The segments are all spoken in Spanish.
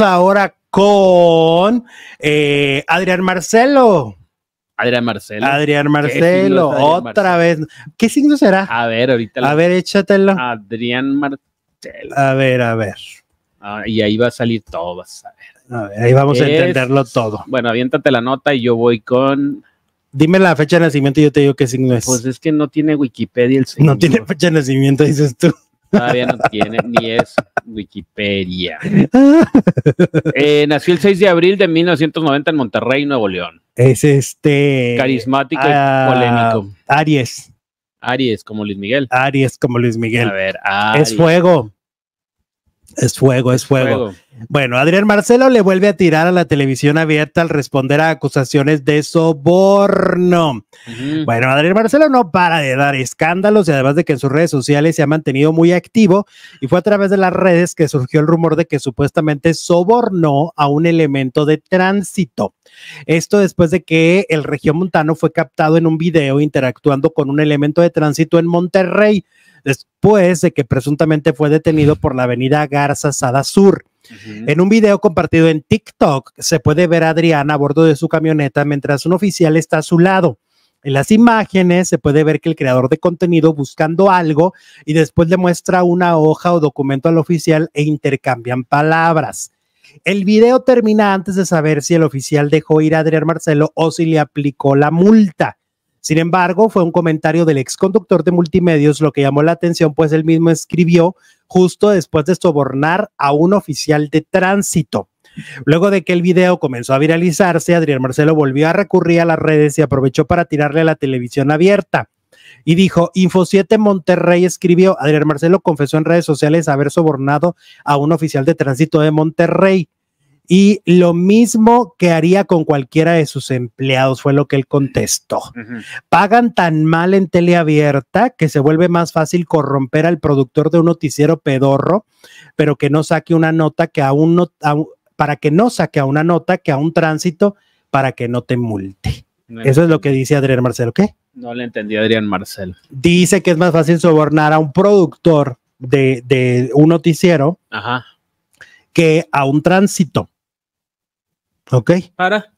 ahora con eh, Adrián Marcelo. Adrián Marcelo. Adrián Marcelo, otra vez. ¿Qué signo será? A ver, ahorita. A ver, échatelo. Adrián Marcelo. A ver, a ver. Ah, y ahí va a salir todo, vas a ver. ahí vamos a entenderlo todo. Bueno, aviéntate la nota y yo voy con. Dime la fecha de nacimiento y yo te digo qué signo es. Pues es que no tiene Wikipedia el signo. No tiene fecha de nacimiento, dices tú. Todavía no tiene ni es Wikipedia. Eh, nació el 6 de abril de 1990 en Monterrey, Nuevo León. Es este. Carismático y ah, polémico. Aries. Aries, como Luis Miguel. Aries, como Luis Miguel. A ver, Es fuego. Es fuego, es, fuego. fuego. Bueno, Adrián Marcelo le vuelve a tirar a la televisión abierta al responder a acusaciones de soborno. Bueno, Adrián Marcelo no para de dar escándalos y además de que en sus redes sociales se ha mantenido muy activo y fue a través de las redes que surgió el rumor de que supuestamente sobornó a un elemento de tránsito. Esto después de que el Región Montano fue captado en un video interactuando con un elemento de tránsito en Monterrey después de que presuntamente fue detenido por la avenida Garza Sada Sur. En un video compartido en TikTok se puede ver a Adrián a bordo de su camioneta mientras un oficial está a su lado. En las imágenes se puede ver que el creador de contenido buscando algo y después le muestra una hoja o documento al oficial e intercambian palabras. El video termina antes de saber si el oficial dejó ir a Adrián Marcelo o si le aplicó la multa. Sin embargo, fue un comentario del ex conductor de multimedios lo que llamó la atención, pues él mismo escribió justo después de sobornar a un oficial de tránsito. Luego de que el video comenzó a viralizarse, Adrián Marcelo volvió a recurrir a las redes y aprovechó para tirarle a la televisión abierta. Y dijo, Info 7 Monterrey escribió, Adrián Marcelo confesó en redes sociales haber sobornado a un oficial de tránsito de Monterrey y lo mismo que haría con cualquiera de sus empleados, fue lo que él contestó. Pagan tan mal en teleabierta que se vuelve más fácil corromper al productor de un noticiero pedorro, pero que no saque una nota que a un, para que no saque a una nota que a un tránsito para que no te multe. Eso es lo que dice Adrián Marcelo, ¿qué? No le entendí Adrián Marcelo. Dice que es más fácil sobornar a un productor de, un noticiero que a un tránsito. Ok. Para.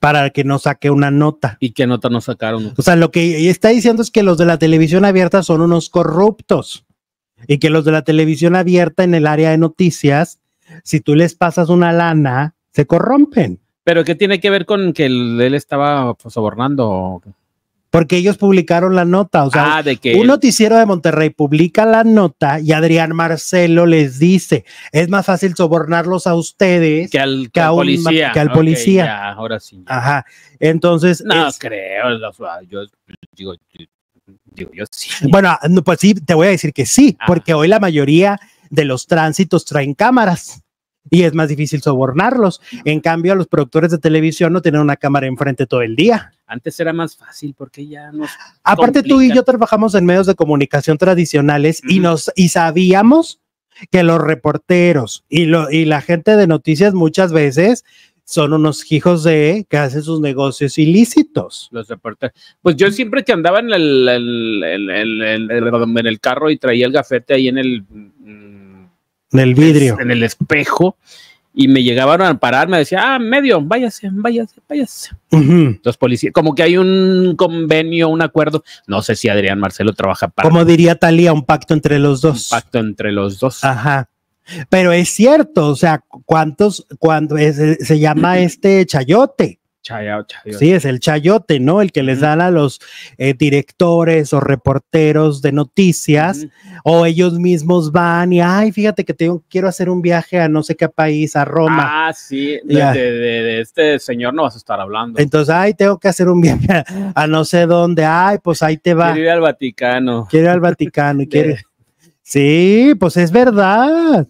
Para que no saque una nota. ¿Y qué nota no sacaron? O sea, lo que está diciendo es que los de la televisión abierta son unos corruptos y que los de la televisión abierta en el área de noticias, si tú les pasas una lana, se corrompen. Pero ¿qué tiene que ver con que él estaba pues, sobornando? porque ellos publicaron la nota. O sea, ah, un noticiero de Monterrey publica la nota y Adrián Marcelo les dice: es más fácil sobornarlos a ustedes que al, policía. Que al policía. ahora sí. Ajá. Entonces. No creo. yo digo, yo sí. Bueno, pues sí, te voy a decir que sí, ah. porque hoy la mayoría de los tránsitos traen cámaras y es más difícil sobornarlos. En cambio, a los productores de televisión no tienen una cámara enfrente todo el día. Antes era más fácil porque ya no. Aparte, tú y yo trabajamos en medios de comunicación tradicionales y nos y sabíamos que los reporteros y, y la gente de noticias muchas veces son unos hijos de que hacen sus negocios ilícitos. Los reporteros. Pues yo siempre que andaba en el, en el carro y traía el gafete ahí en el del vidrio. En el espejo y me llegaban a parar, me decía, ah, medio, váyase, váyase, váyase. Los policías, como que hay un convenio, un acuerdo, no sé si Adrián Marcelo trabaja para... Como diría Talía, un pacto entre los dos. pacto entre los dos. Ajá. Pero es cierto, o sea, ¿cuántos, cuando eh, se llama este chayote? chayote. Sí, es el chayote, ¿no? El que les dan a los eh, directores o reporteros de noticias, o ellos mismos van y, ay, fíjate que quiero hacer un viaje a no sé qué país, a Roma. Ah, sí, de, este señor no vas a estar hablando. Entonces, ay, tengo que hacer un viaje a, no sé dónde, ay, pues ahí te va. Quiero ir al Vaticano. Quiere ir al Vaticano y quiere. Sí, pues es verdad.